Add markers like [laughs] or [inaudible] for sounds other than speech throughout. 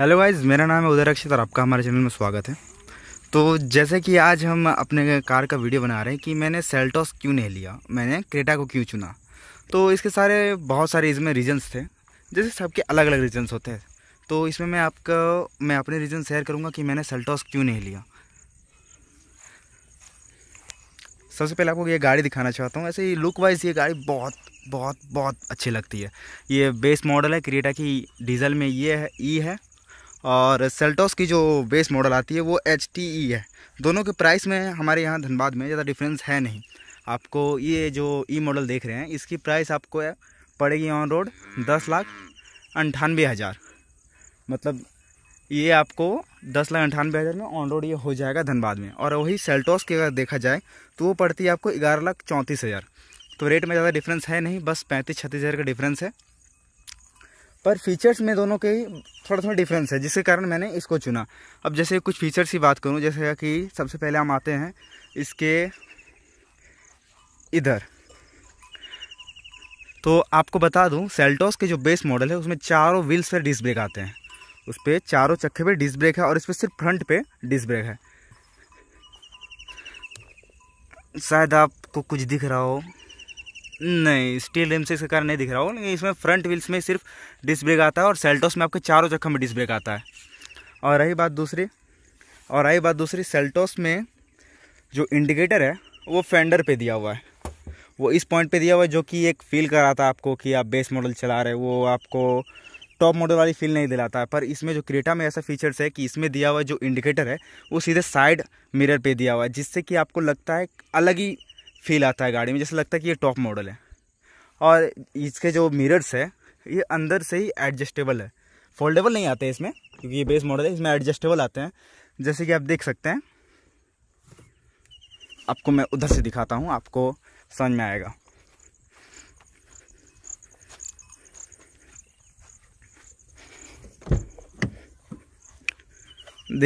hello guys मेरा नाम है उदय रक्षित और आपका हमारे चैनल में स्वागत है तो जैसे कि आज हम अपने कार का वीडियो बना रहे हैं कि मैंने सेल्टॉस क्यों नहीं लिया मैंने क्रेटा को क्यों चुना तो इसके सारे बहुत सारे इसमें रीजन्स थे जैसे सबके अलग अलग रीजन्स होते हैं तो इसमें मैं आपका मैं अपने रीज़न शेयर करूँगा कि मैंने सेल्टॉस क्यों नहीं लिया सबसे पहले आपको ये गाड़ी दिखाना चाहता हूँ ऐसे ही लुक वाइज ये गाड़ी बहुत बहुत बहुत अच्छी लगती है ये बेस मॉडल है क्रिएटा की डीजल में ये है ई e है और सेल्टोस की जो बेस मॉडल आती है वो एच e है दोनों के प्राइस में हमारे यहाँ धनबाद में ज़्यादा डिफरेंस है नहीं आपको ये जो ई e मॉडल देख रहे हैं इसकी प्राइस आपको पड़ेगी ऑन रोड दस लाख अंठानवे हज़ार मतलब ये आपको दस लाख अंठानवे हज़ार में ऑन रोड ये हो जाएगा धनबाद में और वही सेल्टोस की अगर देखा जाए तो वो पड़ती है आपको ग्यारह लाख चौंतीस हज़ार तो रेट में ज़्यादा डिफरेंस है नहीं बस पैंतीस छत्तीस हज़ार का डिफरेंस है पर फीचर्स में दोनों के थोड़ा थोड़ा डिफरेंस है जिसके कारण मैंने इसको चुना अब जैसे कुछ फीचर्स की बात करूँ जैसे कि सबसे पहले हम आते हैं इसके इधर तो आपको बता दूं सेल्टोस के जो बेस मॉडल है उसमें चारों व्हील्स पर डिस्क ब्रेक आते हैं उस पर चारों चक्के पे डिस्क ब्रेक है और इस पर सिर्फ फ्रंट पे डिस्क ब्रेक है शायद आपको कुछ दिख रहा हो नहीं स्टील रिम से इसके कारण नहीं दिख रहा हो लेकिन इसमें फ्रंट व्हील्स में सिर्फ डिस्क ब्रेक आता है और सेल्टोस में आपके चारों चक्का में डिस्क ब्रेक आता है और रही बात दूसरी और रही बात दूसरी सेल्टोस में जो इंडिकेटर है वो फेंडर पे दिया हुआ है वो इस पॉइंट पे दिया हुआ है जो कि एक फील कराता है आपको कि आप बेस मॉडल चला रहे वो आपको टॉप मॉडल वाली फील नहीं दिलाता है पर इसमें जो क्रेटा में ऐसा फीचर्स है कि इसमें दिया हुआ जो इंडिकेटर है वो सीधे साइड मिरर पे दिया हुआ है जिससे कि आपको लगता है अलग ही फील आता है गाड़ी में जैसे लगता है कि ये टॉप मॉडल है और इसके जो मिरर्स है ये अंदर से ही एडजस्टेबल है फोल्डेबल नहीं आते इसमें क्योंकि ये बेस मॉडल है इसमें एडजस्टेबल आते हैं जैसे कि आप देख सकते हैं आपको मैं उधर से दिखाता हूँ आपको समझ में आएगा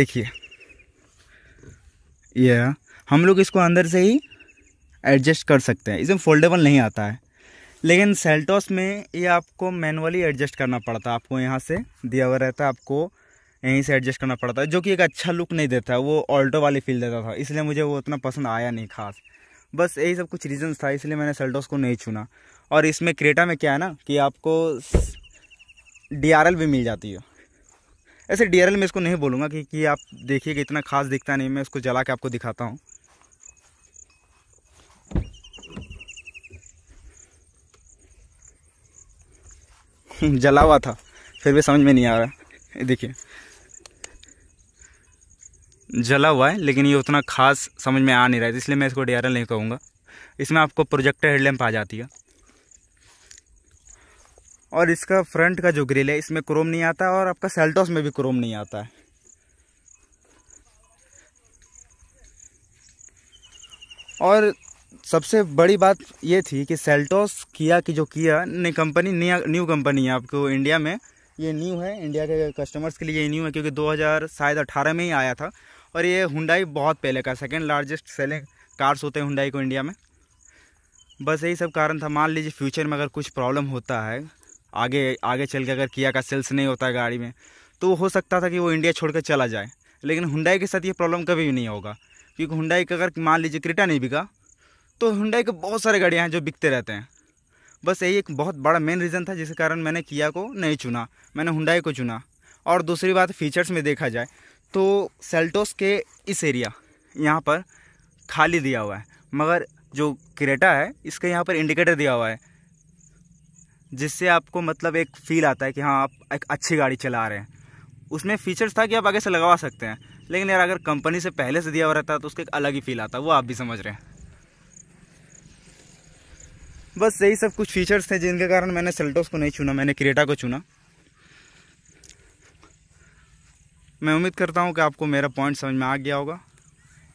देखिए यह हम लोग इसको अंदर से ही एडजस्ट कर सकते हैं इसमें फोल्डेबल नहीं आता है लेकिन सेल्टोस में ये आपको मैनुअली एडजस्ट करना पड़ता है आपको यहाँ से दिया हुआ रहता है आपको यहीं से एडजस्ट करना पड़ता है जो कि एक अच्छा लुक नहीं देता है वो ऑल्टो वाली फील देता था इसलिए मुझे वो उतना पसंद आया नहीं खास बस यही सब कुछ रीज़न्स था इसलिए मैंने सेल्टोस को नहीं चुना और इसमें क्रेटा में क्या है ना कि आपको डी भी मिल जाती है ऐसे डी में इसको नहीं बोलूँगा क्योंकि आप कि इतना खास दिखता नहीं मैं इसको जला के आपको दिखाता हूँ [laughs] जला हुआ था फिर भी समझ में नहीं आ रहा है देखिए जला हुआ है लेकिन ये उतना खास समझ में आ नहीं रहा है इसलिए मैं इसको डी नहीं कहूँगा इसमें आपको प्रोजेक्टर हेडलैम्प आ जाती है और इसका फ्रंट का जो ग्रिल है इसमें क्रोम नहीं आता और आपका सेल्टोस में भी क्रोम नहीं आता है और सबसे बड़ी बात ये थी कि सेल्टोस किया कि जो किया नई कंपनी नया न्यू कंपनी है आपको इंडिया में ये न्यू है इंडिया के कस्टमर्स के लिए ये न्यू है क्योंकि दो शायद अठारह में ही आया था और ये हुंडाई बहुत पहले का सेकेंड लार्जेस्ट सेलिंग कार्स होते हैं हुंडाई को इंडिया में बस यही सब कारण था मान लीजिए फ्यूचर में अगर कुछ प्रॉब्लम होता है आगे आगे चल के अगर किया का सेल्स नहीं होता है गाड़ी में तो हो सकता था कि वो इंडिया छोड़ चला जाए लेकिन हुंडाई के साथ ये प्रॉब्लम कभी भी नहीं होगा क्योंकि हुंडाई का अगर मान लीजिए क्रिटा नहीं बिका तो हुंडई के बहुत सारे गाड़ियाँ हैं जो बिकते रहते हैं बस यही एक बहुत बड़ा मेन रीज़न था जिसके कारण मैंने किया को नहीं चुना मैंने हुंडई को चुना और दूसरी बात फीचर्स में देखा जाए तो सेल्टोस के इस एरिया यहाँ पर खाली दिया हुआ है मगर जो क्रेटा है इसके यहाँ पर इंडिकेटर दिया हुआ है जिससे आपको मतलब एक फील आता है कि हाँ आप एक अच्छी गाड़ी चला रहे हैं उसमें फीचर्स था कि आप आगे से लगवा सकते हैं लेकिन यार अगर कंपनी से पहले से दिया हुआ रहता तो उसका एक अलग ही फील आता वो आप भी समझ रहे हैं बस यही सब कुछ फीचर्स थे जिनके कारण मैंने सेल्टोस को नहीं चुना मैंने क्रेटा को चुना मैं उम्मीद करता हूँ कि आपको मेरा पॉइंट समझ में आ गया होगा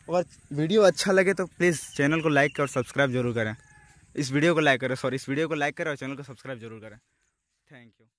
और वीडियो अच्छा लगे तो प्लीज़ चैनल को लाइक और सब्सक्राइब जरूर करें इस वीडियो को लाइक करें सॉरी इस वीडियो को लाइक करें और चैनल को सब्सक्राइब जरूर करें थैंक यू